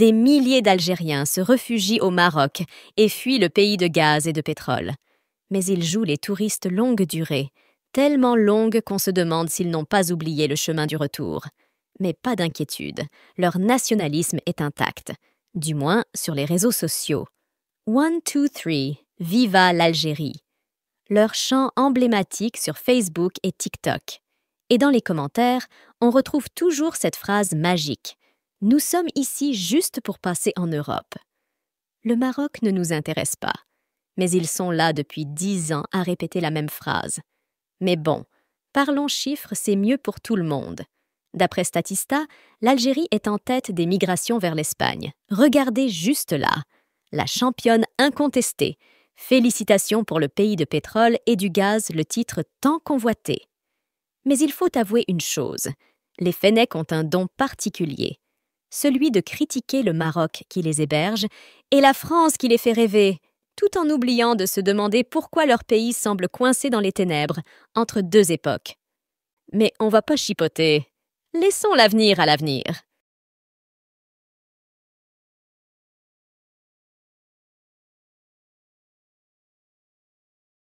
Des milliers d'Algériens se réfugient au Maroc et fuient le pays de gaz et de pétrole. Mais ils jouent les touristes longue durée, tellement longue qu'on se demande s'ils n'ont pas oublié le chemin du retour. Mais pas d'inquiétude, leur nationalisme est intact, du moins sur les réseaux sociaux. One, two, three, viva l'Algérie. Leur chant emblématique sur Facebook et TikTok. Et dans les commentaires, on retrouve toujours cette phrase magique. Nous sommes ici juste pour passer en Europe. Le Maroc ne nous intéresse pas, mais ils sont là depuis dix ans à répéter la même phrase. Mais bon, parlons chiffres, c'est mieux pour tout le monde. D'après Statista, l'Algérie est en tête des migrations vers l'Espagne. Regardez juste là. La championne incontestée. Félicitations pour le pays de pétrole et du gaz, le titre tant convoité. Mais il faut avouer une chose. Les Fennecs ont un don particulier celui de critiquer le Maroc qui les héberge et la France qui les fait rêver, tout en oubliant de se demander pourquoi leur pays semble coincé dans les ténèbres, entre deux époques. Mais on va pas chipoter. Laissons l'avenir à l'avenir.